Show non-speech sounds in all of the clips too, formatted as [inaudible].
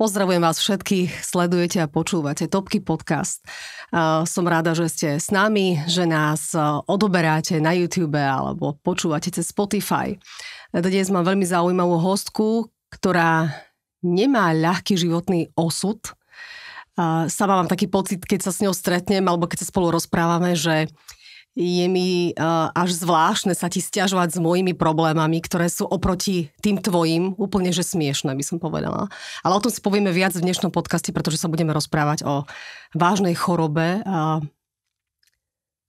Pozdravujem vás všetkých, sledujete a počúvate Topky podcast. Som rada, že ste s nami, že nás odoberáte na YouTube alebo počúvate cez Spotify. Dnes mám veľmi zaujímavú hostku, ktorá nemá ľahký životný osud. Sama mám taký pocit, keď sa s ňou stretnem alebo keď sa spolu rozprávame, že je mi uh, až zvláštne sa ti stiažovať s mojimi problémami, ktoré sú oproti tým tvojim úplne, že smiešne, by som povedala. Ale o tom si povieme viac v dnešnom podcaste, pretože sa budeme rozprávať o vážnej chorobe, uh,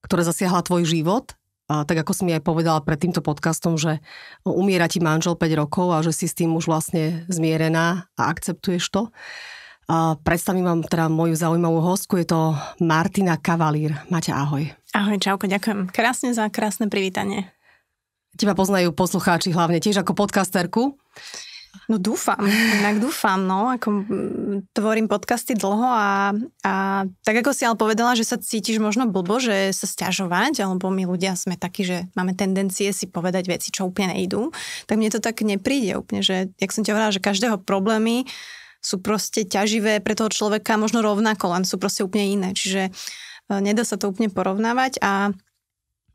ktorá zasiahla tvoj život. A tak ako si mi aj povedala pred týmto podcastom, že umiera ti manžel 5 rokov a že si s tým už vlastne zmierená a akceptuješ to. A predstavím vám teda moju zaujímavú hostku, je to Martina Kavalír. Maťa, ahoj. Ahoj, čauko, ďakujem krásne za krásne privítanie. Teba poznajú poslucháči hlavne tiež ako podcasterku. No dúfam, inak dúfam, no, ako tvorím podcasty dlho a, a tak ako si ale povedala, že sa cítiš možno blbo, že sa stiažovať, alebo my ľudia sme takí, že máme tendencie si povedať veci, čo úplne nejdú, tak mne to tak nepríde úplne, že, jak som ťa hovorila, že každého problémy sú proste ťaživé pre toho človeka možno rovnako, len sú proste úplne iné, čiže uh, E, nedá sa to úplne porovnávať a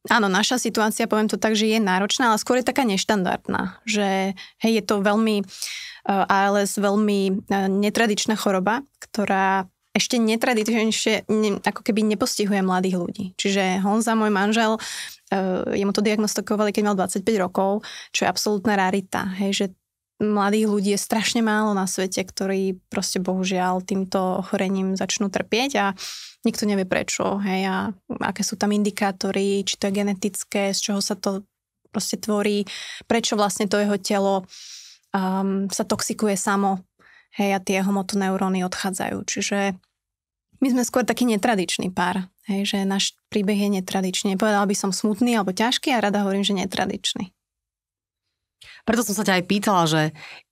Áno, naša situácia, poviem to tak, že je náročná, ale skôr je taká neštandardná, že hej, je to veľmi uh, e, ALS, veľmi uh, netradičná choroba, ktorá ešte netradičnejšie ne, ako keby nepostihuje mladých ľudí. Čiže Honza, môj manžel, uh, jemu to diagnostikovali, keď mal 25 rokov, čo je absolútna rarita, hej, že mladých ľudí je strašne málo na svete, ktorí proste bohužiaľ týmto ochorením začnú trpieť a Nikto nevie prečo, hej, a aké sú tam indikátory, či to je genetické, z čoho sa to proste tvorí, prečo vlastne to jeho telo um, sa toxikuje samo, hej, a tie homotoneuróny odchádzajú. Čiže my sme skôr taký netradičný pár, hej, že náš príbeh je netradičný. Povedala by som smutný alebo ťažký a rada hovorím, že netradičný. Preto som sa ťa aj pýtala, že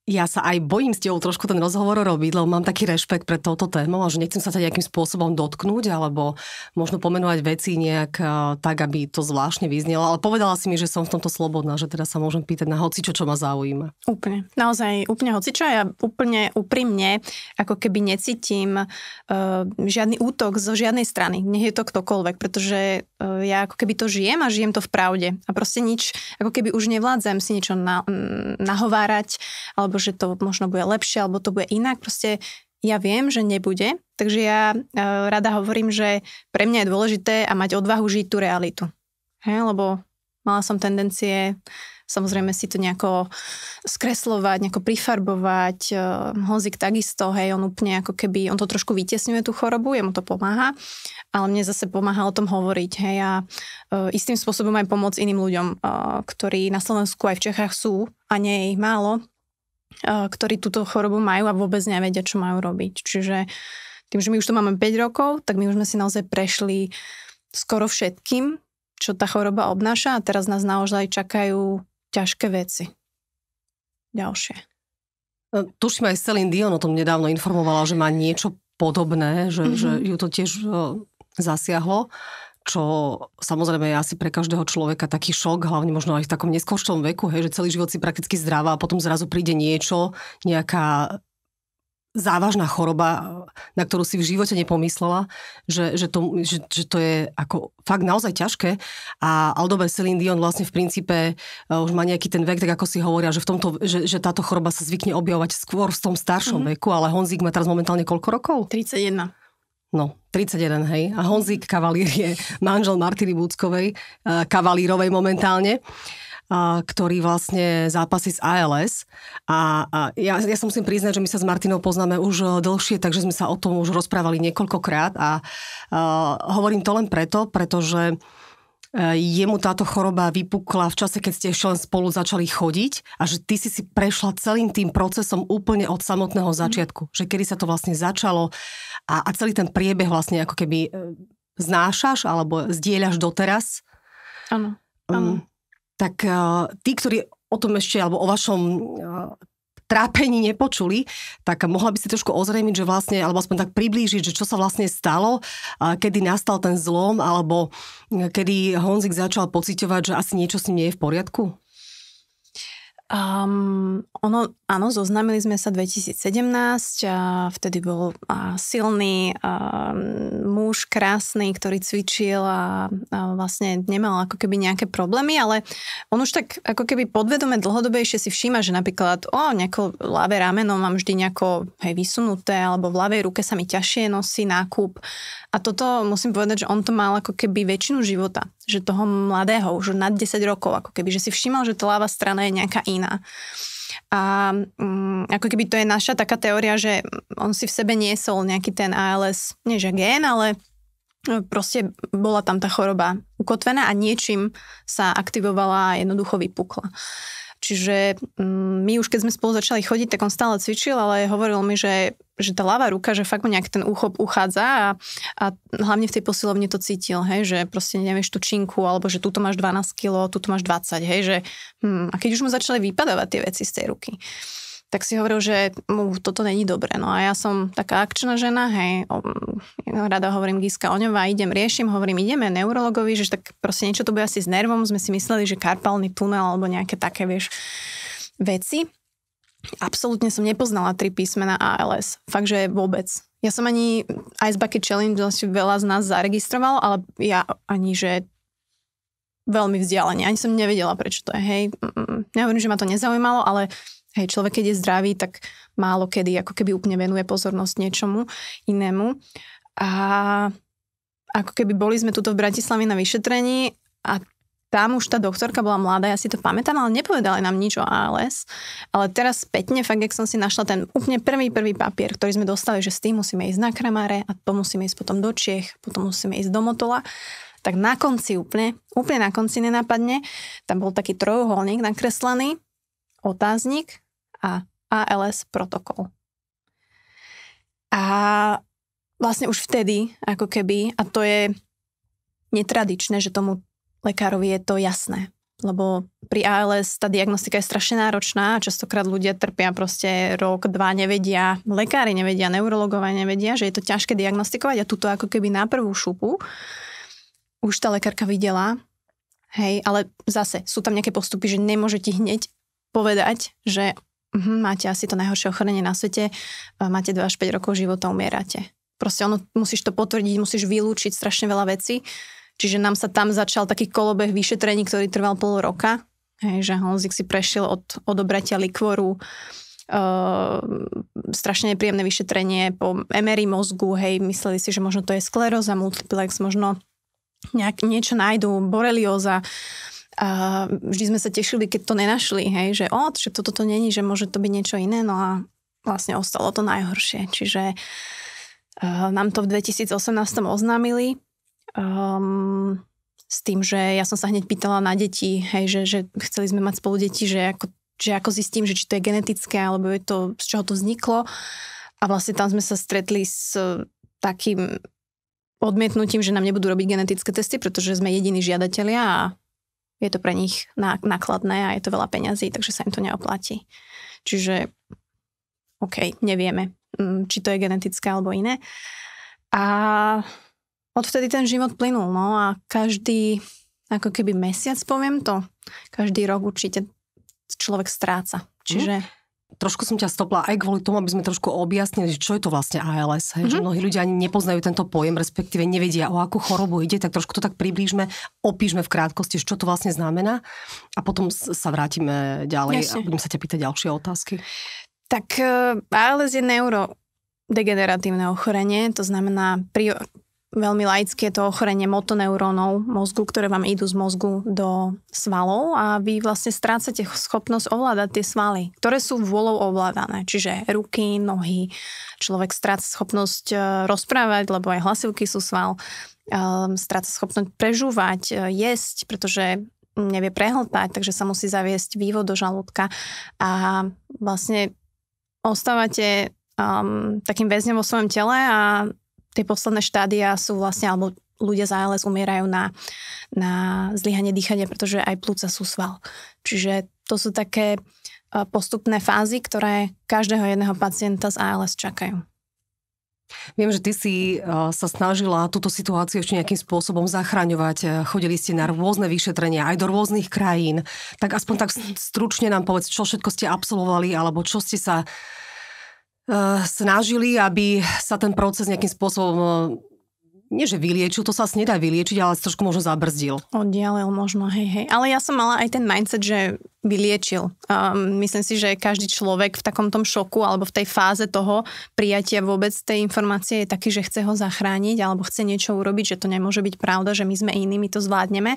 ja sa aj bojím s tebou trošku ten rozhovor robiť, lebo mám taký rešpekt pre touto tému a že nechcem sa ťa nejakým spôsobom dotknúť alebo možno pomenovať veci nejak eh, tak, aby to zvláštne vyznelo. Ale povedala si mi, že som v tomto slobodná, že teda sa môžem pýtať na hocičo, čo ma zaujíma. Úplne. Naozaj úplne hocičo. Ja úplne úprimne ako keby necítim uh, žiadny útok zo žiadnej strany. Nech je to ktokoľvek, pretože uh, ja ako keby to žijem a žijem to v pravde. A proste nič, ako keby už nevládzem si niečo na, nahovárať, alebo že to možno bude lepšie, alebo to bude inak. Proste ja viem, že nebude, takže ja e, rada hovorím, že pre mňa je dôležité a mať odvahu žiť tú realitu. He, lebo mala som tendencie Samozrejme si to nejako skreslovať, nejako prifarbovať. Honzik eh, takisto, hej, on úplne ako keby, on to trošku vytesňuje tú chorobu, jemu to pomáha, ale mne zase pomáha o tom hovoriť, hej, a eh, istým spôsobom aj pomôcť iným ľuďom, eh, ktorí na Slovensku aj v Čechách sú a nie je ich málo, ktorí túto chorobu majú a vôbec nevedia, čo majú robiť. Čiže tým, že my už to máme 5 rokov, tak my už sme si naozaj prešli skoro všetkým, čo tá choroba obnáša a teraz nás naozaj čakajú ťažké veci. Ďalšie. No, tuším aj Celine Dion o tom nedávno informovala, že má niečo podobné, že, mm-hmm. že ju to tiež zasiahlo čo samozrejme je asi pre každého človeka taký šok, hlavne možno aj v takom neskôršom veku, hej, že celý život si prakticky zdravá a potom zrazu príde niečo, nejaká závažná choroba, na ktorú si v živote nepomyslela, že, že, to, že, že to je ako fakt naozaj ťažké. A Aldober Celine Dion vlastne v princípe e, už má nejaký ten vek, tak ako si hovoria, že, v tomto, že, že táto choroba sa zvykne objavovať skôr v tom staršom mm-hmm. veku, ale Honzík má teraz momentálne koľko rokov? 31. No, 31, hej. A Honzík Kavalír je [laughs] manžel Martiny Búckovej, e, Kavalírovej momentálne. Uh, ktorý vlastne zápasí s ALS. A, a ja, ja sa musím priznať, že my sa s Martinou poznáme už e, dlhšie, takže sme sa o tom už rozprávali niekoľkokrát a, a e, hovorím to len preto, pretože e, jemu táto choroba vypukla v čase, keď ste ešte len spolu začali chodiť a že ty si si prešla celým tým procesom úplne od samotného mhm. začiatku, mm. že kedy sa to vlastne začalo a, a celý ten priebeh vlastne ako keby znášaš alebo zdieľaš doteraz. Áno. Áno. Um, tak eh, tí, ktorí o tom ešte, alebo o vašom eh, trápení nepočuli, tak mohla by si trošku ozrejmiť, že vlastne, alebo aspoň tak priblížiť, že čo sa vlastne stalo, kedy nastal ten zlom, alebo eh, kedy Honzik začal pociťovať, že asi niečo s ním nie je v poriadku? Um, ono, áno, zoznámili sme sa 2017 a vtedy bol a silný a, muž, krásny, ktorý cvičil a, a vlastne nemal ako keby nejaké problémy, ale on už tak ako keby podvedome dlhodobejšie si všíma, že napríklad o, nejako ľavé rameno mám vždy nejako hej, vysunuté, alebo v ľavej ruke sa mi ťažšie nosí nákup. A toto musím povedať, že on to mal ako keby väčšinu života že toho mladého, už nad 10 rokov, ako keby, že si všímal, že tá ľava strana je nejaká iná. A um, ako keby to je naša taká teória, že on si v sebe niesol nejaký ten ALS, nie že gen, ale e, proste bola tam tá choroba ukotvená a niečím sa aktivovala a jednoducho vypukla. Čiže mm, my už keď sme spolu začali chodiť, tak on stále cvičil, ale hovoril mi, že, že tá ľavá ruka, že fakt mu nejak ten úchop uchádza a, a hlavne v tej posilovne to cítil, hej, že proste nevieš tú činku, alebo že túto máš 12 kg, túto máš 20, hej, že hm, a keď už mu začali vypadávať tie veci z tej ruky tak si hovoril, že mu toto není dobre. No a ja som taká akčná žena, hej, no, rada hovorím Giska o idem, riešim, hovorím, ideme neurologovi, že tak proste niečo to bude asi s nervom, sme si mysleli, že karpálny tunel alebo nejaké také, vieš, veci. Absolútne som nepoznala tri písmena ALS. Fakt, že vôbec. Ja som ani Ice Bucket Challenge veľa z nás zaregistroval, ale ja ani, že veľmi vzdialenie. Ani som nevedela, prečo to je, hej. Mm, mm, mm. Nehovorím, že ma to nezaujímalo, ale Hej, človek, keď je zdravý, tak málo kedy ako keby úplne venuje pozornosť niečomu inému. A ako keby boli sme tuto v Bratislave na vyšetrení a tam už tá doktorka bola mladá, ja si to pamätám, ale nepovedala nám nič o ALS. Ale teraz spätne, fakt, keď som si našla ten úplne prvý, prvý papier, ktorý sme dostali, že s tým musíme ísť na Kramáre a to musíme ísť potom do Čiech, potom musíme ísť do Motola, tak na konci úplne, úplne na konci nenápadne, tam bol taký trojuholník nakreslený, otáznik a ALS protokol. A vlastne už vtedy, ako keby, a to je netradičné, že tomu lekárovi je to jasné, lebo pri ALS tá diagnostika je strašne náročná a častokrát ľudia trpia proste rok, dva, nevedia, lekári nevedia, neurologovia nevedia, že je to ťažké diagnostikovať a tuto ako keby na prvú šupu už tá lekárka videla, hej, ale zase sú tam nejaké postupy, že nemôže ti hneď povedať, že Mhm, máte asi to najhoršie ochorenie na svete, máte 2 až 5 rokov života, umierate. Proste ono, musíš to potvrdiť, musíš vylúčiť strašne veľa vecí. Čiže nám sa tam začal taký kolobeh vyšetrení, ktorý trval pol roka. Hej, že Honzik si prešiel od odobratia likvoru, Uh, strašne nepríjemné vyšetrenie po MRI mozgu, hej, mysleli si, že možno to je skleróza, multiplex, možno nejak, niečo nájdú, borelioza, a vždy sme sa tešili, keď to nenašli, hej, že o, že toto to není, že môže to byť niečo iné, no a vlastne ostalo to najhoršie. Čiže uh, nám to v 2018 oznámili um, s tým, že ja som sa hneď pýtala na deti, hej, že, že chceli sme mať spolu deti, že ako, že ako zistím, že či to je genetické, alebo je to, z čoho to vzniklo. A vlastne tam sme sa stretli s takým odmietnutím, že nám nebudú robiť genetické testy, pretože sme jediní žiadatelia a je to pre nich nákladné a je to veľa peňazí, takže sa im to neoplatí. Čiže OK, nevieme, mm, či to je genetické alebo iné. A odvtedy ten život plynul, no a každý, ako keby mesiac, poviem to, každý rok určite človek stráca. Mhm. Čiže... Mm trošku som ťa stopla aj kvôli tomu, aby sme trošku objasnili, čo je to vlastne ALS. Hej? Mm-hmm. Že mhm. mnohí ľudia ani nepoznajú tento pojem, respektíve nevedia, o akú chorobu ide, tak trošku to tak priblížme, opíšme v krátkosti, čo to vlastne znamená a potom sa vrátime ďalej Jasne. a budem sa ťa pýtať ďalšie otázky. Tak eh, ALS je neuro degeneratívne ochorenie, to znamená pri, veľmi laické to ochorenie motoneurónov mozgu, ktoré vám idú z mozgu do svalov a vy vlastne strácate schopnosť ovládať tie svaly, ktoré sú vôľou ovládané, čiže ruky, nohy, človek stráca schopnosť e, rozprávať, lebo aj hlasivky sú sval, e, stráca schopnosť prežúvať, e, jesť, pretože nevie prehltať, takže sa musí zaviesť vývod do žalúdka a vlastne ostávate um, takým väzňom vo svojom tele a tie posledné štádia sú vlastne, alebo ľudia z ALS umierajú na, na zlyhanie dýchania, pretože aj plúca sú sval. Čiže to sú také e, postupné fázy, ktoré každého jedného pacienta z ALS čakajú. Viem, že ty si e, sa snažila túto situáciu ešte nejakým spôsobom zachraňovať. E, chodili ste na rôzne vyšetrenia, aj do rôznych krajín. Tak aspoň tak stručne nám povedz, čo všetko ste absolvovali, alebo čo ste sa Eh, snažili, aby sa ten proces nejakým spôsobom eh, nie že vyliečil, to sa asi nedá vyliečiť, ale trošku možno zabrzdil. Oddialil možno, hej, hej. Ale ja som mala aj ten mindset, že vyliečil. Um, myslím si, že každý človek v takom tom šoku alebo v tej fáze toho prijatia vôbec tej informácie je taký, že chce ho zachrániť alebo chce niečo urobiť, že to nemôže byť pravda, že my sme iní, my to zvládneme.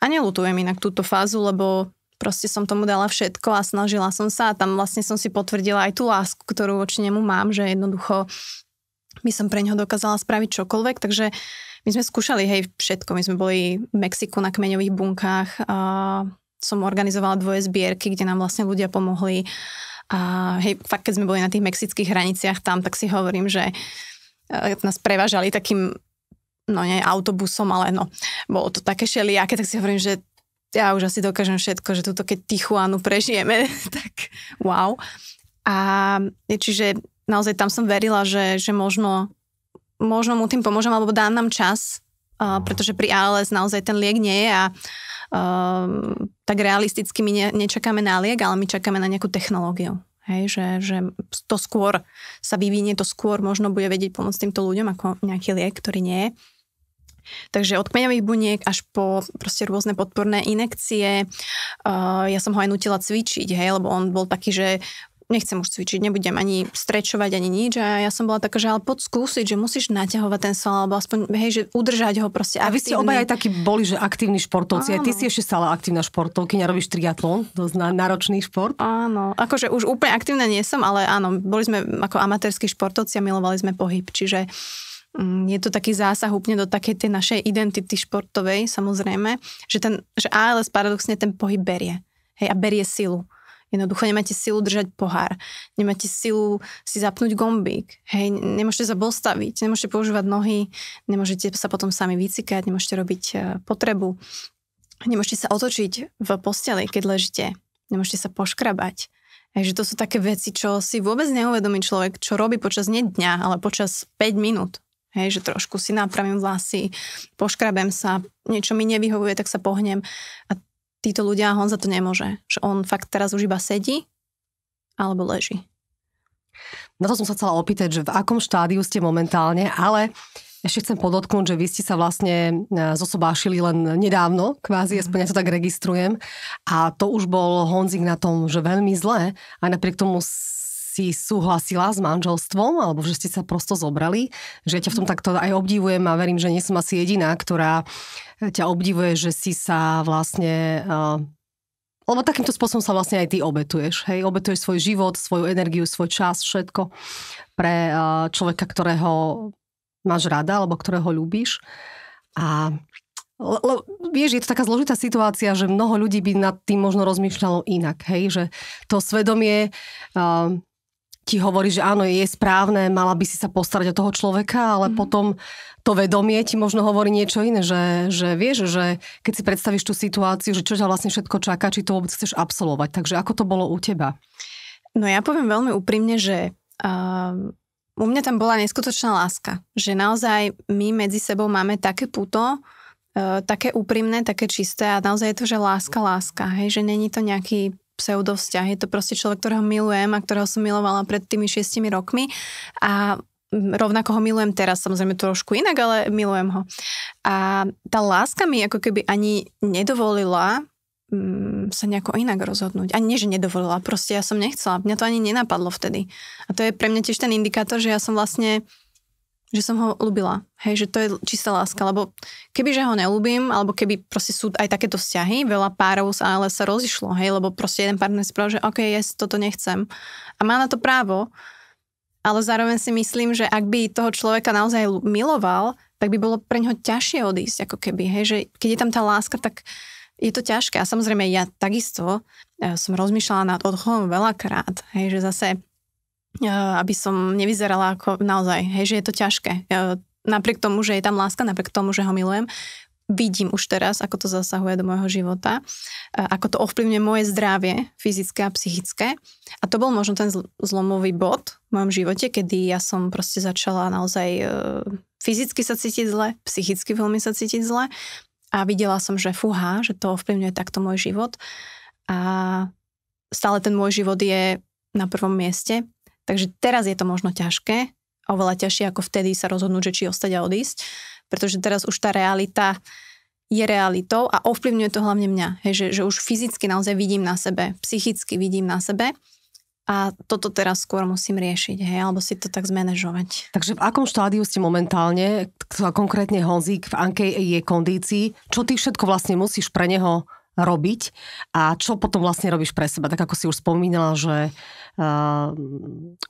A nelutujem inak túto fázu, lebo proste som tomu dala všetko a snažila som sa a tam vlastne som si potvrdila aj tú lásku, ktorú voči nemu mám, že jednoducho by som pre neho dokázala spraviť čokoľvek, takže my sme skúšali hej všetko, my sme boli v Mexiku na kmeňových bunkách, a som organizovala dvoje zbierky, kde nám vlastne ľudia pomohli a hej, fakt keď sme boli na tých mexických hraniciach tam, tak si hovorím, že e, nás prevážali takým no nie autobusom, ale no, bolo to také šeliaké, tak si hovorím, že ja už asi dokážem všetko, že túto keď Tichuanu prežijeme, [laughs] tak wow. A čiže naozaj tam som verila, že, že možno, možno mu tým pomôžem, alebo dám nám čas, uh, pretože pri ALS naozaj ten liek nie je a uh, tak realisticky my ne, nečakáme na liek, ale my čakáme na nejakú technológiu. Hej, že, že to skôr sa vyvinie, to skôr možno bude vedieť pomôcť týmto ľuďom ako nejaký liek, ktorý nie je. Takže od kmeňových buniek až po proste rôzne podporné inekcie. Uh, ja som ho aj nutila cvičiť, hej, lebo on bol taký, že nechcem už cvičiť, nebudem ani strečovať, ani nič. A ja som bola taká, že ale poď skúsiť, že musíš naťahovať ten sval, alebo aspoň, hej, že udržať ho proste aktívny. A vy ste obaj aj takí boli, že aktívni športovci. Áno. Aj ty si ešte stále aktívna športovky, robíš triatlon, dosť náročný šport. Áno, akože už úplne aktívna nie som, ale áno, boli sme ako amatérsky športovci a milovali sme pohyb, čiže Mm, je to taký zásah úplne do takej tej našej identity športovej, samozrejme, že, ten, že ALS paradoxne ten pohyb berie. Hej, a berie silu. Jednoducho nemáte silu držať pohár, nemáte silu si zapnúť gombík, hej, nemôžete sa postaviť, nemôžete používať nohy, nemôžete sa potom sami vycikať, nemôžete robiť e, potrebu, nemôžete sa otočiť v posteli, keď ležíte, nemôžete sa poškrabať. Takže to sú také veci, čo si vôbec neuvedomí človek, čo robí počas nie dňa, ale počas 5 minút Hej, že trošku si napravím vlasy, poškrabem sa, niečo mi nevyhovuje, tak sa pohnem. A títo ľudia, on za to nemôže. Že on fakt teraz už iba sedí alebo leží. Na to som sa chcela opýtať, že v akom štádiu ste momentálne, ale ešte chcem podotknúť, že vy ste sa vlastne e, zosobášili len nedávno, kvázi, mhm. aspoň ja to tak registrujem. A to už bol Honzik na tom, že veľmi zle. A napriek tomu si súhlasila s manželstvom, alebo že ste sa prosto zobrali, že ja ťa v tom takto aj obdivujem a verím, že nie som asi jediná, ktorá eh, ťa obdivuje, že si sa vlastne eh, lebo takýmto spôsobom sa vlastne aj ty obetuješ. Hej? Obetuješ svoj život, svoju energiu, svoj čas, všetko pre eh, človeka, ktorého máš rada alebo ktorého ľúbiš. A le, vieš, je to taká zložitá situácia, že mnoho ľudí by nad tým možno rozmýšľalo inak. Hej? Že to svedomie uh, ti hovorí, že áno, je správne, mala by si sa postarať o toho človeka, ale mm. potom to vedomie ti možno hovorí niečo iné, že, že vieš, že keď si predstavíš tú situáciu, že čo ťa vlastne všetko čaká, či to vôbec chceš absolvovať. Takže ako to bolo u teba? No ja poviem veľmi úprimne, že uh, u mňa tam bola neskutočná láska. Že naozaj my medzi sebou máme také puto, uh, také úprimné, také čisté a naozaj je to, že láska, láska. Hej, že není to nejaký pseudovzťah. Je to proste človek, ktorého milujem a ktorého som milovala pred tými šiestimi rokmi a mm, rovnako ho milujem teraz, samozrejme trošku inak, ale milujem ho. A tá láska mi ako keby ani nedovolila mm, sa nejako inak rozhodnúť. Ani nie, že nedovolila, proste ja som nechcela. Mňa to ani nenapadlo vtedy. A to je pre mňa tiež ten indikátor, že ja som vlastne že som ho ľúbila. Hej, že to je čistá láska, lebo keby že ho neľúbim, alebo keby proste sú aj takéto vzťahy, veľa párov sa ale sa rozišlo, hej, lebo proste jeden partner si že OK, yes, toto nechcem. A má na to právo, ale zároveň si myslím, že ak by toho človeka naozaj miloval, tak by bolo pre neho ťažšie odísť, ako keby, hej, že keď je tam tá láska, tak je to ťažké. A samozrejme ja takisto ja e, som rozmýšľala nad odchovom veľakrát, hej, že zase E, aby som nevyzerala ako naozaj, hej, že je to ťažké. E, napriek tomu, že je tam láska, napriek tomu, že ho milujem, vidím už teraz, ako to zasahuje do môjho života, e, ako to ovplyvňuje moje zdravie, fyzické a psychické. A to bol možno ten zlomový bod v mojom živote, kedy ja som proste začala naozaj fyzicky sa cítiť zle, psychicky veľmi sa cítiť zle a videla som, že fuha, že to ovplyvňuje takto môj život a stále ten môj život je na prvom mieste Takže teraz je to možno ťažké, oveľa ťažšie ako vtedy sa rozhodnúť, že či ostať a odísť, pretože teraz už tá realita je realitou a ovplyvňuje to hlavne mňa. Hej, že, že už fyzicky naozaj vidím na sebe, psychicky vidím na sebe a toto teraz skôr musím riešiť, hej, alebo si to tak zmanéžovať. Takže v akom štádiu ste momentálne, konkrétne Honzík, v ankej je kondícii, čo ty všetko vlastne musíš pre neho robiť a čo potom vlastne robíš pre seba. Tak ako si už spomínala, že uh,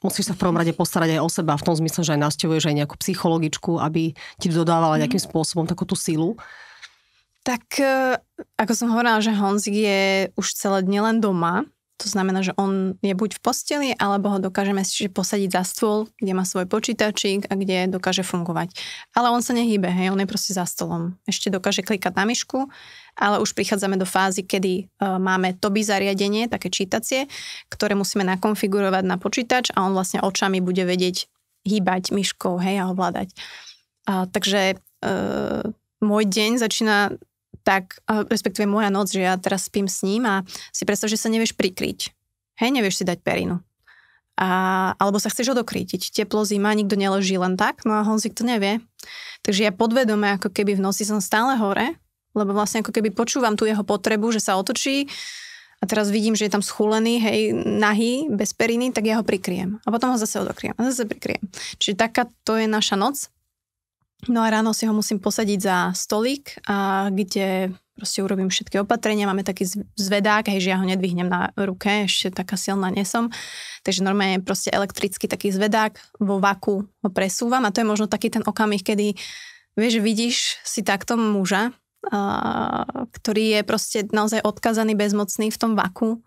musíš sa v prvom rade postarať aj o seba v tom zmysle, že aj nastavuješ aj nejakú psychologičku, aby ti dodávala mhm. nejakým spôsobom takú tú silu. Tak eh, ako som hovorila, že Honzik je už celé dne len doma, to znamená, že on je buď v posteli, alebo ho dokážeme si posadiť za stôl, kde má svoj počítačík a kde dokáže fungovať. Ale on sa nehybe, hej, on je proste za stolom. Ešte dokáže klikať na myšku, ale už prichádzame do fázy, kedy uh, máme toby zariadenie, také čítacie, ktoré musíme nakonfigurovať na počítač a on vlastne očami bude vedieť hýbať myškou, hej, a ovládať. Uh, takže uh, môj deň začína tak respektíve moja noc, že ja teraz spím s ním a si predstav, že sa nevieš prikryť. Hej, nevieš si dať perinu. A, alebo sa chceš odokrytiť. Teplo, zima, nikto neleží len tak, no a Honzik to nevie. Takže ja podvedome, ako keby v noci som stále hore, lebo vlastne ako keby počúvam tu jeho potrebu, že sa otočí a teraz vidím, že je tam schulený, hej, nahý, bez periny, tak ja ho prikryjem. A potom ho zase odokryjem. a zase prikryjem. Čiže taká to je naša noc. No a ráno si ho musím posadiť za stolík, a kde proste urobím všetky opatrenia. Máme taký zvedák, hej, že ja ho nedvihnem na ruke, ešte taká silná nesom. Takže normálne proste elektrický taký zvedák, vo vaku ho presúvam a to je možno taký ten okamih, kedy vieš, vidíš si takto muža, a, ktorý je proste naozaj odkazaný, bezmocný v tom vaku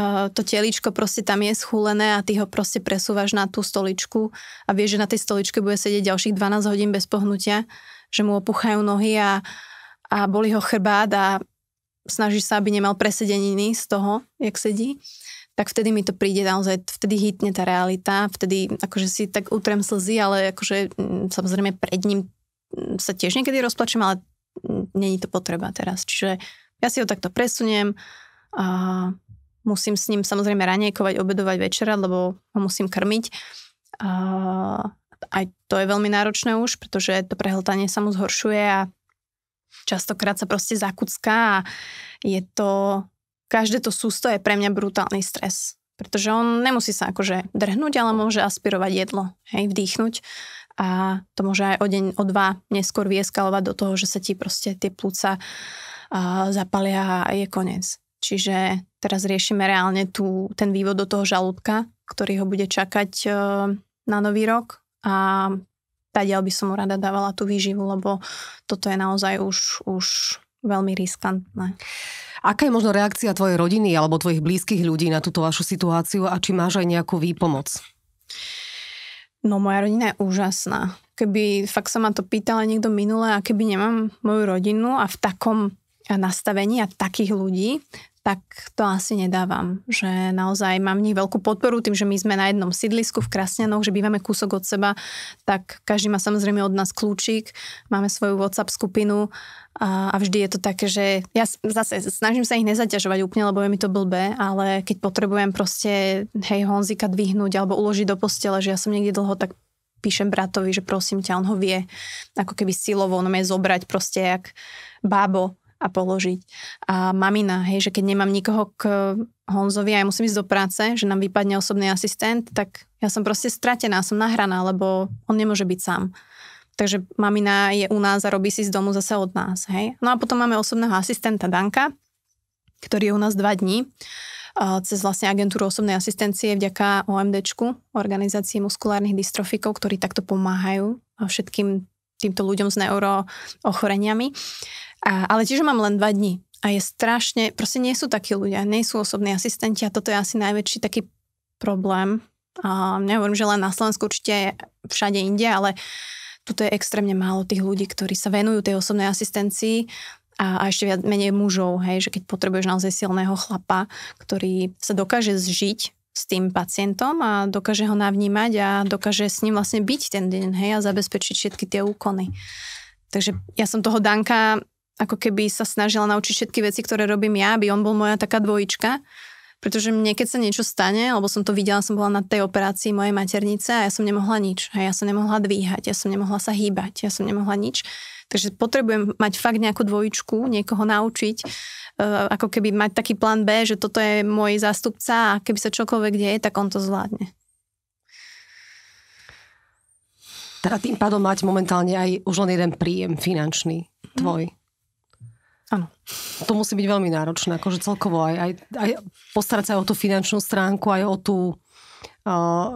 Eh, to teličko proste tam je schúlené a ty ho proste presúvaš na tú stoličku a vieš, že na tej stoličke bude sedieť ďalších 12 hodín bez pohnutia, že mu opuchajú nohy a, a boli ho chrbát a snažíš sa, aby nemal presedeniny z toho, jak sedí, tak vtedy mi to príde naozaj, vtedy hitne tá realita, vtedy akože si tak utrem slzy, ale akože mm, samozrejme pred ním mm, sa tiež niekedy rozplačem, ale mm, není to potreba teraz. Čiže ja si ho takto presuniem a musím s ním samozrejme ranejkovať, obedovať, večera, lebo ho musím krmiť. A aj to je veľmi náročné už, pretože to prehltanie sa mu zhoršuje a častokrát sa proste zakucká a je to, každé to sústo je pre mňa brutálny stres. Pretože on nemusí sa akože drhnúť, ale môže aspirovať jedlo, hej, vdýchnuť a to môže aj o deň, o dva neskôr vieskalovať do toho, že sa ti proste tie plúca uh, zapalia a je koniec. Čiže Teraz riešime reálne tú, ten vývod do toho žalúdka, ktorý ho bude čakať e, na nový rok a tadiaľ by som mu rada dávala tú výživu, lebo toto je naozaj už, už veľmi riskantné. Aká je možno reakcia tvojej rodiny alebo tvojich blízkych ľudí na túto vašu situáciu a či máš aj nejakú výpomoc? No moja rodina je úžasná. Keby fakt sa ma to pýtala niekto minule a keby nemám moju rodinu a v takom nastavení a takých ľudí, tak to asi nedávam. Že naozaj mám v nich veľkú podporu tým, že my sme na jednom sídlisku v Krasňanoch, že bývame kúsok od seba, tak každý má samozrejme od nás kľúčik, máme svoju WhatsApp skupinu a, a vždy je to také, že ja zase snažím sa ich nezaťažovať úplne, lebo je mi to blbé, ale keď potrebujem proste hej Honzika dvihnúť alebo uložiť do postele, že ja som niekde dlho, tak píšem bratovi, že prosím ťa, on ho vie ako keby silovo, on je zobrať proste jak bábo a položiť. A mamina, hej, že keď nemám nikoho k Honzovi a ja musím ísť do práce, že nám vypadne osobný asistent, tak ja som proste stratená, som nahraná, lebo on nemôže byť sám. Takže mamina je u nás a robí si z domu zase od nás. Hej. No a potom máme osobného asistenta Danka, ktorý je u nás dva dní cez vlastne agentúru osobnej asistencie vďaka OMDčku, organizácii muskulárnych dystrofikov, ktorí takto pomáhajú všetkým týmto ľuďom s neuroochoreniami. A, ale tiež mám len dva dní. A je strašne, proste nie sú takí ľudia, nie sú osobní asistenti a toto je asi najväčší taký problém. A nehovorím, že len na Slovensku, určite všade inde, ale tuto je extrémne málo tých ľudí, ktorí sa venujú tej osobnej asistencii a, a ešte viac menej mužov, hej, že keď potrebuješ naozaj silného chlapa, ktorý sa dokáže zžiť s tým pacientom a dokáže ho navnímať a dokáže s ním vlastne byť ten deň hej, a zabezpečiť všetky tie úkony. Takže ja som toho Danka ako keby sa snažila naučiť všetky veci, ktoré robím ja, aby on bol moja taká dvojička. Pretože mne, keď sa niečo stane, alebo som to videla, som bola na tej operácii mojej maternice a ja som nemohla nič. A ja som nemohla dvíhať, ja som nemohla sa hýbať, ja som nemohla nič. Takže potrebujem mať fakt nejakú dvojičku, niekoho naučiť, e, ako keby mať taký plán B, že toto je môj zástupca a keby sa čokoľvek deje, tak on to zvládne. Teda tým pádom mať momentálne aj už len jeden príjem finančný tvoj. Mm. Áno. To musí byť veľmi náročné, akože celkovo aj, aj, aj postarať sa aj o tú finančnú stránku, aj o tú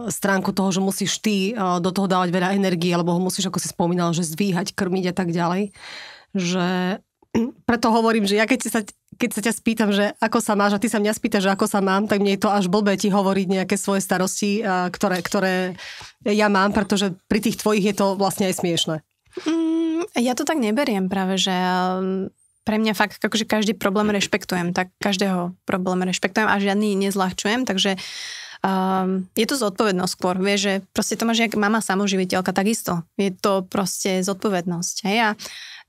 stránku toho, že musíš ty do toho dávať veľa energie, alebo ho musíš, ako si spomínal, že zdvíhať, krmiť a tak ďalej. Že [clears throat] preto hovorím, že ja keď sa, keď sa ťa spýtam, že ako sa máš a ty sa mňa spýtaš, že ako sa mám, tak mne je to až blbé ti hovoriť nejaké svoje starosti, ktoré, ktoré ja mám, pretože pri tých tvojich je to vlastne aj smiešne. Mm, ja to tak neberiem práve, že pre mňa fakt, akože každý problém rešpektujem, tak každého problém rešpektujem a žiadny nezľahčujem, takže um, je to zodpovednosť skôr, vieš, že proste to máš jak mama samoživiteľka, takisto. Je to proste zodpovednosť. Hej? A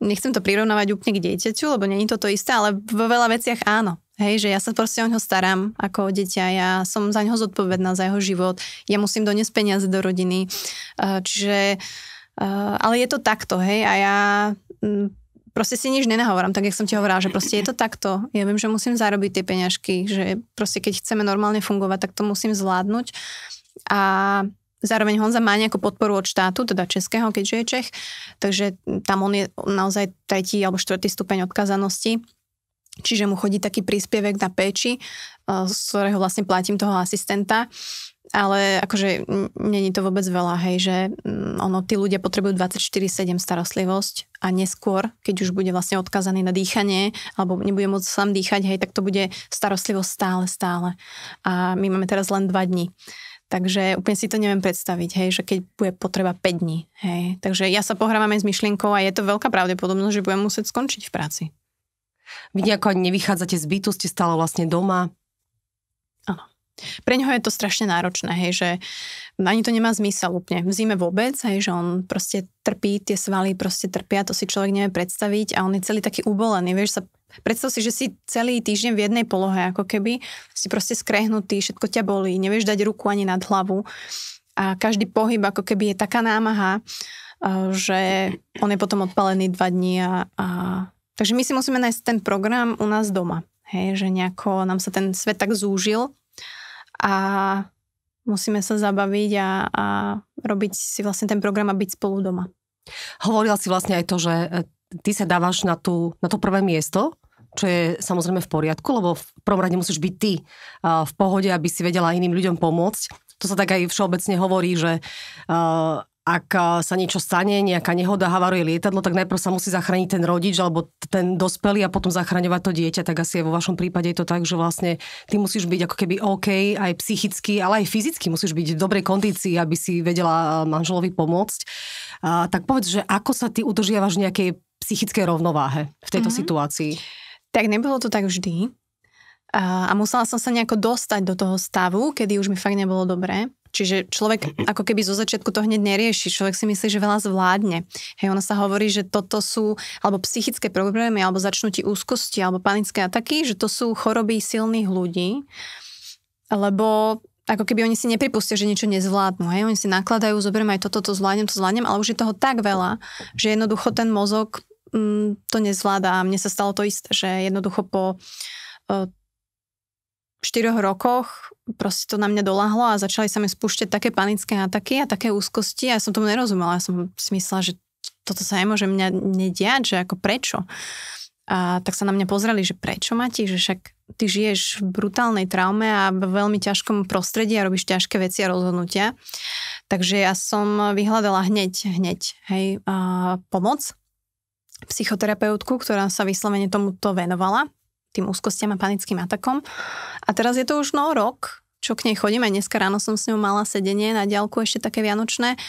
nechcem to prirovnávať úplne k dieťaťu, lebo není to to isté, ale vo veľa veciach áno. Hej, že ja sa proste o ňo starám ako o dieťa, ja som za ňo zodpovedná, za jeho život, ja musím doniesť peniaze do rodiny. Eh, čiže, eh, ale je to takto, hej, a ja mm, proste si nič nenahovorám, tak jak som ti hovorila, že proste je to takto. Ja viem, že musím zarobiť tie peňažky, že proste keď chceme normálne fungovať, tak to musím zvládnuť. A zároveň Honza má nejakú podporu od štátu, teda českého, keďže je Čech, takže tam on je naozaj tretí alebo štvrtý stupeň odkazanosti. Čiže mu chodí taký príspevek na péči, eh, z ktorého vlastne platím toho asistenta ale akože není to vôbec veľa, hej, že mm, ono, tí ľudia potrebujú 24-7 starostlivosť a neskôr, keď už bude vlastne odkazaný na dýchanie alebo nebude môcť sám dýchať, hej, tak to bude starostlivosť stále, stále. A my máme teraz len 2 dní. Takže úplne si to neviem predstaviť, hej, že keď bude potreba 5 dní. Hej. Takže ja sa pohrávam aj s myšlienkou a je to veľká pravdepodobnosť, že budem musieť skončiť v práci. Vidíte, ako nevychádzate z bytu, ste stále vlastne doma. Pre neho je to strašne náročné, hej, že ani to nemá zmysel úplne. V zime vôbec, hej, že on proste trpí, tie svaly proste trpia, to si človek nevie predstaviť a on je celý taký ubolený, vieš, sa Predstav si, že si celý týždeň v jednej polohe, ako keby si proste skrehnutý, všetko ťa bolí, nevieš dať ruku ani nad hlavu a každý pohyb ako keby je taká námaha, eh, že on je potom odpalený dva dní a, a... Takže my si musíme nájsť ten program u nás doma. Hej, že nejako nám sa ten svet tak zúžil, a musíme sa zabaviť a, a robiť si vlastne ten program a byť spolu doma. Hovorila si vlastne aj to, že e, ty sa dávaš na, tú, na to prvé miesto, čo je samozrejme v poriadku, lebo v prvom rade musíš byť ty v pohode, aby si vedela iným ľuďom pomôcť. To sa tak aj všeobecne hovorí, že ak eh, sa niečo stane, nejaká nehoda, havaruje lietadlo, tak najprv sa musí zachrániť ten rodič alebo ten dospelý a potom zachraňovať to dieťa. Tak asi je vo vašom prípade je to tak, že vlastne ty musíš byť ako keby OK, aj psychicky, ale aj fyzicky musíš byť v dobrej kondícii, aby si vedela eh, manželovi pomôcť. A, tak povedz, že ako sa ty udržiavaš v nejakej psychickej rovnováhe v tejto mm-hmm. situácii? Tak nebolo to tak vždy. A, musela som sa nejako dostať do toho stavu, kedy už mi fakt nebolo dobré. Čiže človek ako keby zo začiatku to hneď nerieši. Človek si myslí, že veľa zvládne. Hej, ono sa hovorí, že toto sú alebo psychické problémy, alebo začnutí úzkosti, alebo panické ataky, že to sú choroby silných ľudí, lebo ako keby oni si nepripustia, že niečo nezvládnu. Hej? Oni si nakladajú, zoberiem aj toto, to zvládnem, to zvládnem, ale už je toho tak veľa, že jednoducho ten mozog mm, to nezvláda. A mne sa stalo to isté, že jednoducho po e, 4 rokoch proste to na mňa doláhlo a začali sa mi spúšťať také panické ataky a také úzkosti a ja som tomu nerozumela. Ja som si myslela, že toto sa nemôže mňa nediať, že ako prečo. A tak sa na mňa pozreli, že prečo Mati, že však ty žiješ v brutálnej traume a v veľmi ťažkom prostredí a robíš ťažké veci a rozhodnutia. Takže ja som vyhľadala hneď, hneď, hej, a pomoc. Psychoterapeutku, ktorá sa vyslovene tomuto venovala tým úzkostiam a panickým atakom. A teraz je to už no rok, čo k nej chodím. Aj dneska ráno som s ňou mala sedenie na ďalku, ešte také vianočné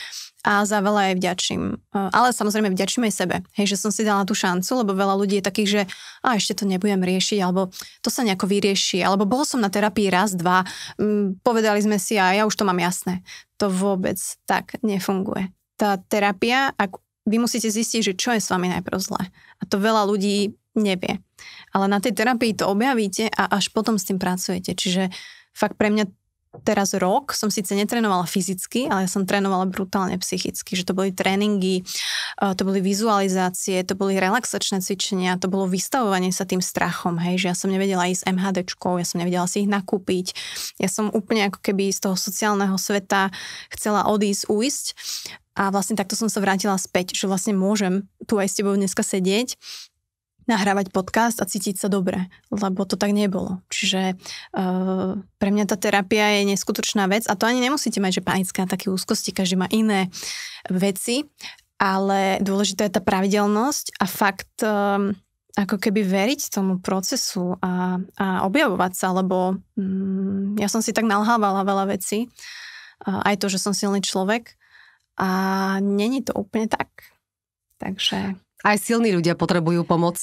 a za veľa aj vďačím. E, ale samozrejme vďačím aj sebe, hej, že som si dala tú šancu, lebo veľa ľudí je takých, že a ešte to nebudem riešiť, alebo to sa nejako vyrieši, alebo bol som na terapii raz, dva, m, mm, povedali sme si a ja už to mám jasné. To vôbec tak nefunguje. Tá terapia, ak vy musíte zistiť, že čo je s vami najprv zle. A to veľa ľudí nevie. Ale na tej terapii to objavíte a až potom s tým pracujete. Čiže fakt pre mňa teraz rok som síce netrenovala fyzicky, ale ja som trénovala brutálne psychicky, že to boli tréningy, to boli vizualizácie, to boli relaxačné cvičenia, to bolo vystavovanie sa tým strachom, hej, že ja som nevedela ísť MHDčkou, ja som nevedela si ich nakúpiť, ja som úplne ako keby z toho sociálneho sveta chcela odísť, uísť a vlastne takto som sa vrátila späť, že vlastne môžem tu aj s tebou dneska sedieť, nahrávať podcast a cítiť sa dobre, lebo to tak nebolo. Čiže uh, pre mňa tá terapia je neskutočná vec a to ani nemusíte mať, že panická také úzkosti, každý má iné veci, ale dôležitá je tá pravidelnosť a fakt um, ako keby veriť tomu procesu a, a objavovať sa, lebo mm, ja som si tak nalhávala veľa vecí, eh, aj to, že som silný človek a není to úplne tak. Takže... Aj silní ľudia potrebujú pomoc.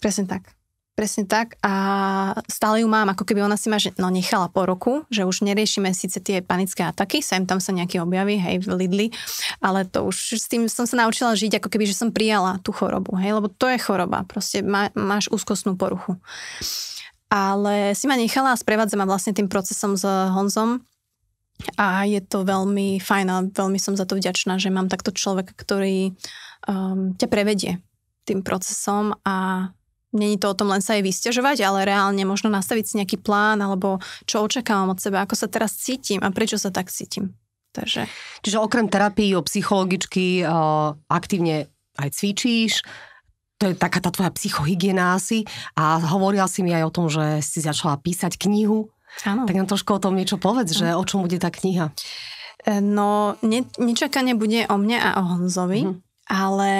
Presne tak. Presne tak a stále ju mám, ako keby ona si ma že, no, nechala po roku, že už neriešime síce tie panické ataky, sem tam sa nejaký objaví, hej, v Lidli, ale to už s tým som sa naučila žiť, ako keby, že som prijala tú chorobu, hej, lebo to je choroba, proste má, máš úzkostnú poruchu. Ale si ma nechala a sprevádza ma vlastne tým procesom s Honzom, a je to veľmi fajn a veľmi som za to vďačná, že mám takto človek, ktorý um, ťa prevedie tým procesom a není to o tom len sa jej vysťažovať, ale reálne možno nastaviť si nejaký plán alebo čo očakávam od seba, ako sa teraz cítim a prečo sa tak cítim. Takže... Čiže okrem terapii o psychologicky uh, aktívne aj cvičíš, to je taká tá tvoja psychohygiena asi a hovorila si mi aj o tom, že si začala písať knihu. Áno. Tak nám trošku o tom niečo povedz, že o čom bude tá kniha. E, no, ne, nečakanie bude o mne a o Honzovi. Mm. Ale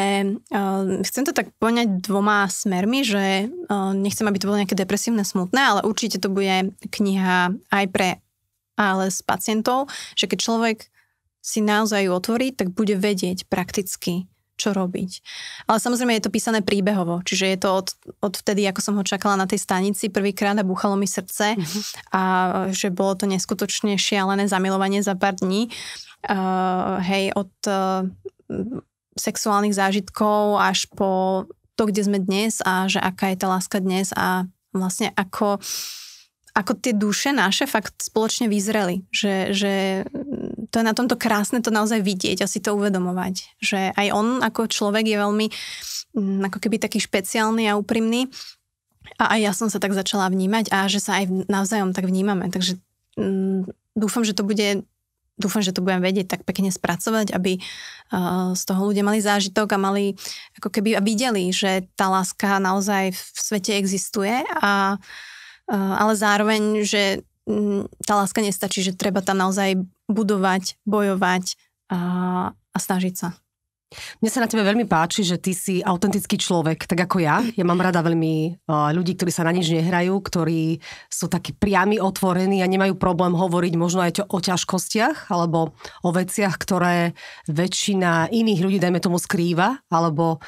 uh, chcem to tak poňať dvoma smermi, že uh, nechcem, aby to bolo nejaké depresívne, smutné, ale určite to bude kniha aj pre ale s pacientov, že keď človek si naozaj ju otvorí, tak bude vedieť prakticky, čo robiť. Ale samozrejme je to písané príbehovo, čiže je to od, od vtedy, ako som ho čakala na tej stanici prvýkrát a búchalo mi srdce mhm. a že bolo to neskutočne šialené zamilovanie za pár dní. Uh, hej, od uh, sexuálnych zážitkov až po to, kde sme dnes a že aká je tá láska dnes a vlastne ako, ako tie duše naše fakt spoločne vyzreli. Že, že to je na tomto krásne to naozaj vidieť a si to uvedomovať. Že aj on ako človek je veľmi mm, ako keby taký špeciálny a úprimný. A aj ja som sa tak začala vnímať a že sa aj navzájom tak vnímame. Takže mm, dúfam, že to bude dúfam, že to budem vedieť tak pekne spracovať, aby z toho ľudia mali zážitok a mali, ako keby a videli, že tá láska naozaj v svete existuje, a, ale zároveň, že mm, tá láska nestačí, že treba tam naozaj budovať, bojovať a, a snažiť sa. Mne sa na tebe veľmi páči, že ty si autentický človek, tak ako ja. Ja mám rada veľmi ľudí, ktorí sa na nič nehrajú, ktorí sú takí priami otvorení a nemajú problém hovoriť možno aj o ťažkostiach alebo o veciach, ktoré väčšina iných ľudí, dajme tomu, skrýva alebo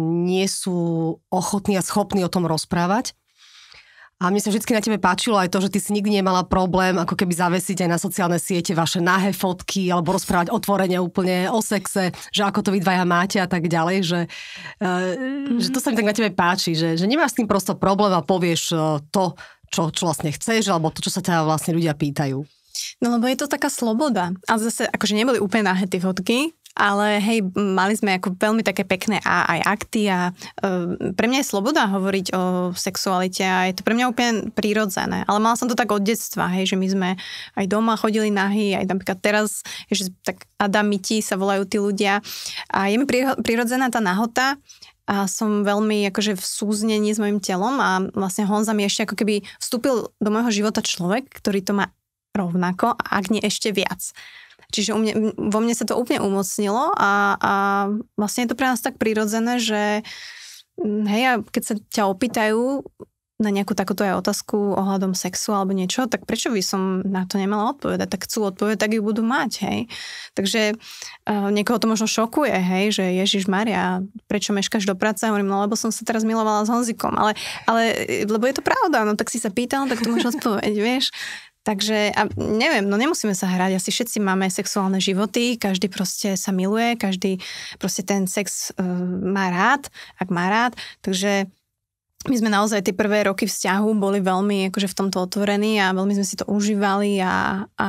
nie sú ochotní a schopní o tom rozprávať. A mne sa vždy na tebe páčilo aj to, že ty si nikdy nemala problém ako keby zavesiť aj na sociálne siete vaše nahé fotky alebo rozprávať otvorene úplne o sexe, že ako to vy dvaja máte a tak ďalej, že, mm-hmm. že to sa mi tak na tebe páči, že, že nemáš s tým prosto problém a povieš eh, to, čo, čo vlastne chceš alebo to, čo sa ťa vlastne ľudia pýtajú. No lebo je to taká sloboda. A zase, akože neboli úplne nahé tie fotky, ale hej, mali sme ako veľmi také pekné a aj akty a e, pre mňa je sloboda hovoriť o sexualite a je to pre mňa úplne prírodzené. Ale mala som to tak od detstva, hej, že my sme aj doma chodili nahy, aj napríklad teraz, že tak Adamiti sa volajú tí ľudia a je mi prírodzená tá nahota a som veľmi akože v súznení s mojim telom a vlastne Honza mi ešte ako keby vstúpil do môjho života človek, ktorý to má rovnako, a ak nie ešte viac. Čiže u mne, vo mne sa to úplne umocnilo a, a vlastne je to pre nás tak prirodzené, že hej, a keď sa ťa opýtajú na nejakú takúto aj otázku ohľadom sexu alebo niečo, tak prečo by som na to nemala odpovedať? Tak chcú odpovedať, tak ju budú mať, hej. Takže uh, niekoho to možno šokuje, hej, že Ježiš Maria, prečo meškáš do práce? Hovorím, no lebo som sa teraz milovala s Honzikom, ale, ale e, lebo je to pravda, no tak si sa pýtal, tak to môžeš odpovedať, [laughs] vieš. Takže a neviem, no nemusíme sa hrať, asi všetci máme sexuálne životy, každý proste sa miluje, každý proste ten sex uh, má rád, ak má rád, takže my sme naozaj tie prvé roky vzťahu boli veľmi akože v tomto otvorení a veľmi sme si to užívali a, a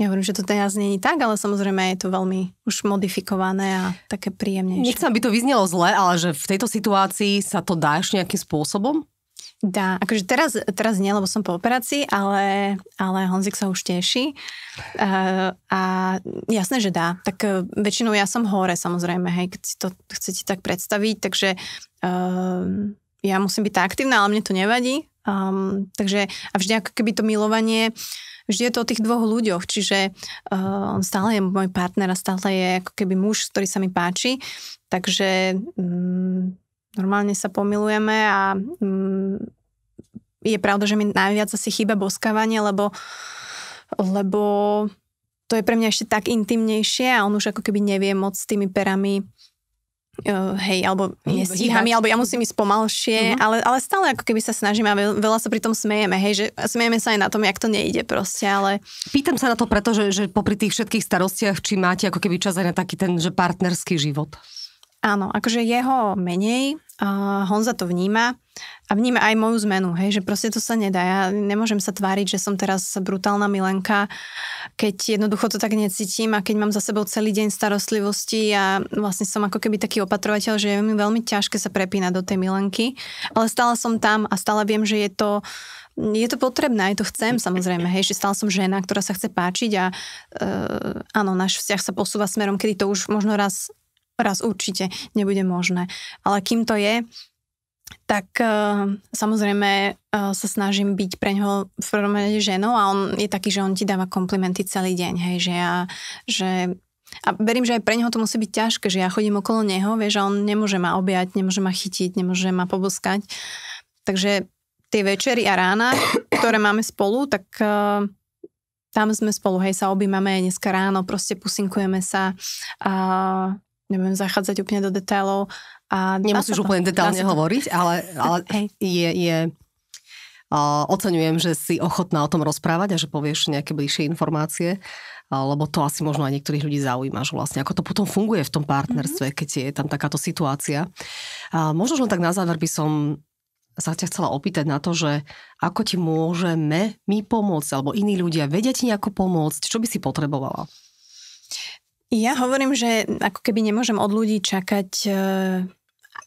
ja hovorím, že to teraz není tak, ale samozrejme je to veľmi už modifikované a také príjemnejšie. Nechcem, aby to vyznelo zle, ale že v tejto situácii sa to dá ešte nejakým spôsobom? dá. Akože teraz, teraz nie, lebo som po operácii, ale, ale Honzik sa už teší. Uh, a jasné, že dá. Tak uh, väčšinou ja som hore, samozrejme, hej, keď si to chcete tak predstaviť, takže uh, ja musím byť tá aktívna, ale mne to nevadí. Um, takže a vždy ako keby to milovanie, vždy je to o tých dvoch ľuďoch, čiže uh, on stále je môj partner a stále je ako keby muž, ktorý sa mi páči, takže um, normálne sa pomilujeme a mm, je pravda, že mi najviac asi chýba boskávanie, lebo, lebo to je pre mňa ešte tak intimnejšie a on už ako keby nevie moc s tými perami uh, hej, alebo hm, nestíham, alebo ja musím ísť pomalšie, uh-huh. ale, ale stále ako keby sa snažíme a veľa sa pri tom smejeme, hej, že smejeme sa aj na tom, jak to nejde proste, ale... Pýtam sa na to preto, že, že popri tých všetkých starostiach, či máte ako keby čas aj na taký ten, že partnerský život? Áno, akože jeho menej, uh, Honza to vníma a vníma aj moju zmenu, hej, že proste to sa nedá. Ja nemôžem sa tváriť, že som teraz brutálna milenka, keď jednoducho to tak necítim a keď mám za sebou celý deň starostlivosti a vlastne som ako keby taký opatrovateľ, že je mi veľmi ťažké sa prepínať do tej milenky, ale stále som tam a stále viem, že je to je to potrebné, aj to chcem samozrejme, hej, že stále som žena, ktorá sa chce páčiť a e, áno, náš vzťah sa posúva smerom, kedy to už možno raz raz určite nebude možné. Ale kým to je, tak uh, samozrejme uh, sa snažím byť pre ňoho v prvom rade ženou a on je taký, že on ti dáva komplimenty celý deň, hej, že ja, že a verím, že aj pre neho to musí byť ťažké, že ja chodím okolo neho, vieš, a on nemôže ma objať, nemôže ma chytiť, nemôže ma poboskať. Takže tie večery a rána, ktoré máme spolu, tak uh, tam sme spolu, hej, sa objímame dneska ráno, proste pusinkujeme sa, uh, nebudem zachádzať úplne do detailov. A Nemusíš to, úplne detálne hovoriť, ale, [laughs] ale hey. je, je uh, oceňujem, že si ochotná o tom rozprávať a že povieš nejaké bližšie informácie, uh, lebo to asi možno aj niektorých ľudí zaujíma, že vlastne ako to potom funguje v tom partnerstve, mm-hmm. keď je tam takáto situácia. Uh, možno len tak na záver by som sa ťa chcela opýtať na to, že ako ti môžeme my pomôcť, alebo iní ľudia vedia ti nejako pomôcť, čo by si potrebovala? Ja hovorím, že ako keby nemôžem od ľudí čakať eh,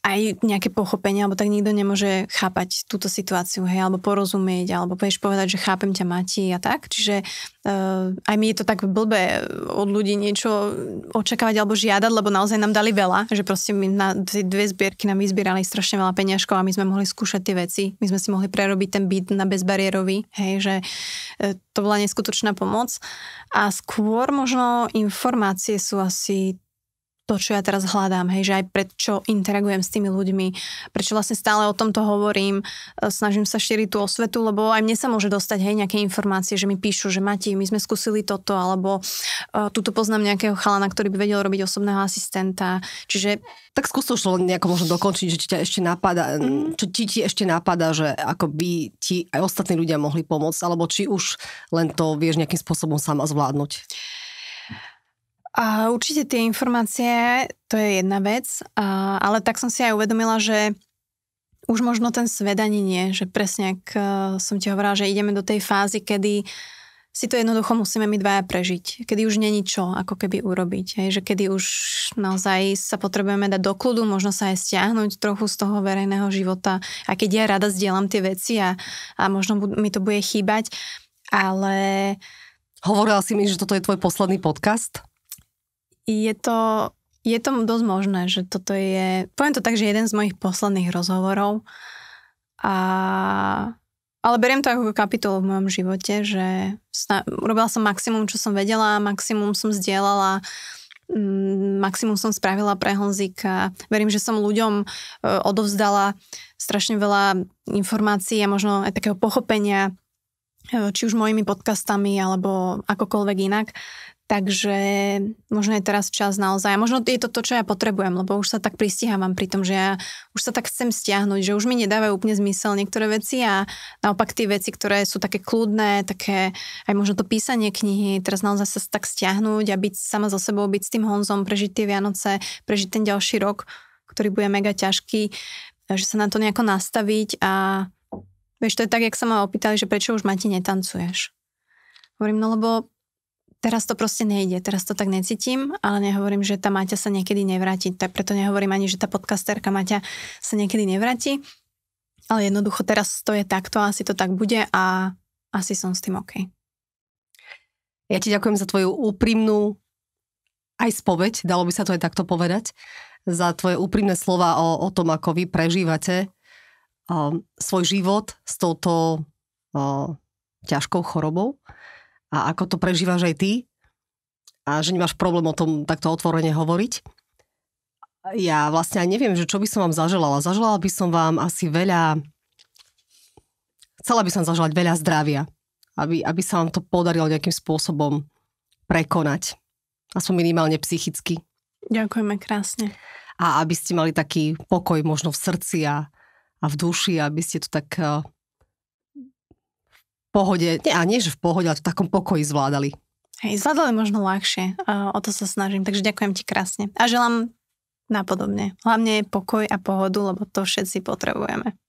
aj nejaké pochopenie, alebo tak nikto nemôže chápať túto situáciu, hej, alebo porozumieť, alebo vieš povedať, že chápem ťa Mati a tak. Čiže uh, aj mi je to tak blbé eh, od ľudí niečo očakávať alebo žiadať, lebo naozaj nám dali veľa, že proste my na tie dve zbierky nám vyzbierali strašne veľa peňažkov a my sme mohli skúšať tie veci. My sme si mohli prerobiť ten byt na bezbariérový, hej, že uh, to bola neskutočná pomoc. A skôr možno informácie sú asi to, čo ja teraz hľadám, hej, že aj prečo interagujem s tými ľuďmi, prečo vlastne stále o tomto hovorím, e, snažím sa šíriť tú osvetu, lebo aj mne sa môže dostať hej, nejaké informácie, že mi píšu, že Mati, my sme skúsili toto, alebo uh, tuto poznám nejakého chalana, ktorý by vedel robiť osobného asistenta. Čiže... Tak skús to už nejako možno dokončiť, že ti ťa ešte napadá, mm. čo ti, ti ešte napadá, že ako by ti aj ostatní ľudia mohli pomôcť, alebo či už len to vieš nejakým spôsobom sama zvládnuť. A určite tie informácie, to je jedna vec, a, ale tak som si aj uvedomila, že už možno ten svedanie nie, že presne, ak e, som ti hovorila, že ideme do tej fázy, kedy si to jednoducho musíme my dvaja prežiť, kedy už není čo ako keby urobiť, aj, že kedy už naozaj sa potrebujeme dať do kľudu, možno sa aj stiahnuť trochu z toho verejného života, a keď ja rada zdieľam tie veci a, a možno mi to bude chýbať, ale... Hovorila si mi, že toto je tvoj posledný podcast? je to, je to dosť možné, že toto je, poviem to tak, že jeden z mojich posledných rozhovorov a ale beriem to ako kapitolu v mojom živote, že sna- robila som maximum, čo som vedela, maximum som zdieľala, mm, maximum som spravila pre a Verím, že som ľuďom e, odovzdala strašne veľa informácií a možno aj takého pochopenia, e, či už mojimi podcastami alebo akokoľvek inak. Takže možno je teraz čas naozaj. A možno je to to, čo ja potrebujem, lebo už sa tak pristihávam pri tom, že ja už sa tak chcem stiahnuť, že už mi nedávajú úplne zmysel niektoré veci a naopak tie veci, ktoré sú také kľudné, také aj možno to písanie knihy, teraz naozaj sa tak stiahnuť a byť sama so sebou, byť s tým Honzom, prežiť tie Vianoce, prežiť ten ďalší rok, ktorý bude mega ťažký, že sa na to nejako nastaviť a vieš, to je tak, jak sa ma opýtali, že prečo už Mati netancuješ. Hovorím, no lebo Teraz to proste nejde, teraz to tak necítim, ale nehovorím, že tá Maťa sa niekedy nevráti. Tak preto nehovorím ani, že tá podcasterka Maťa sa niekedy nevráti. Ale jednoducho teraz to je takto, asi to tak bude a asi som s tým OK. Ja ti ďakujem za tvoju úprimnú aj spoveď, dalo by sa to aj takto povedať, za tvoje úprimné slova o, o tom, ako vy prežívate um, svoj život s touto um, ťažkou chorobou a ako to prežívaš aj ty a že nemáš problém o tom takto otvorene hovoriť. Ja vlastne aj neviem, že čo by som vám zaželala. Zaželala by som vám asi veľa... Chcela by som zaželať veľa zdravia, aby, aby sa vám to podarilo nejakým spôsobom prekonať. Aspoň minimálne psychicky. Ďakujeme krásne. A aby ste mali taký pokoj možno v srdci a, a v duši, aby ste to tak eh, pohode, nie, a nie že v pohode, ale v takom pokoji zvládali. Hej, zvládali možno ľahšie, o to sa snažím, takže ďakujem ti krásne. A želám napodobne. Hlavne pokoj a pohodu, lebo to všetci potrebujeme.